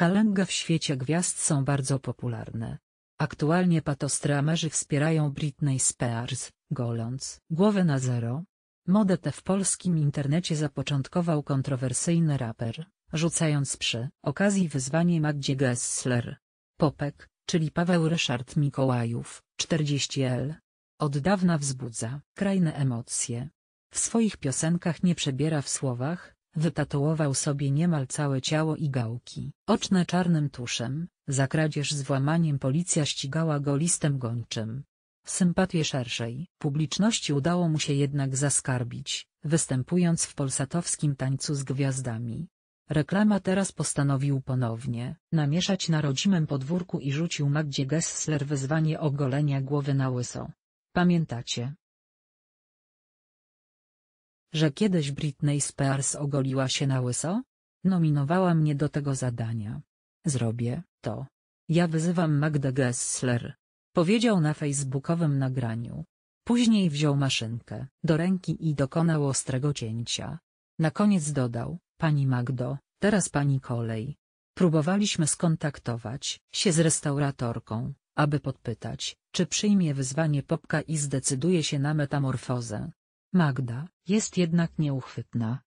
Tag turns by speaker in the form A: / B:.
A: Halęga w świecie gwiazd są bardzo popularne. Aktualnie patostramerzy wspierają Britney Spears, goląc głowę na zero. Modę tę w polskim internecie zapoczątkował kontrowersyjny raper, rzucając przy okazji wyzwanie Magdzie Gessler. Popek, czyli Paweł Ryszard Mikołajów, 40L. Od dawna wzbudza krajne emocje. W swoich piosenkach nie przebiera w słowach, Wytatuował sobie niemal całe ciało i gałki. Oczne czarnym tuszem, za kradzież z włamaniem policja ścigała go listem gończym. Sympatię szerszej publiczności udało mu się jednak zaskarbić, występując w polsatowskim tańcu z gwiazdami. Reklama teraz postanowił ponownie namieszać na rodzimym podwórku i rzucił Magdzie Gessler wezwanie ogolenia głowy na łyso. Pamiętacie, że kiedyś Britney Spears ogoliła się na łyso? Nominowała mnie do tego zadania. Zrobię to. Ja wyzywam Magdę Gessler. Powiedział na facebookowym nagraniu. Później wziął maszynkę do ręki i dokonał ostrego cięcia. Na koniec dodał, pani Magdo, teraz pani kolej. Próbowaliśmy skontaktować się z restauratorką, aby podpytać, czy przyjmie wyzwanie Popka i zdecyduje się na metamorfozę. Magda, jest jednak nieuchwytna,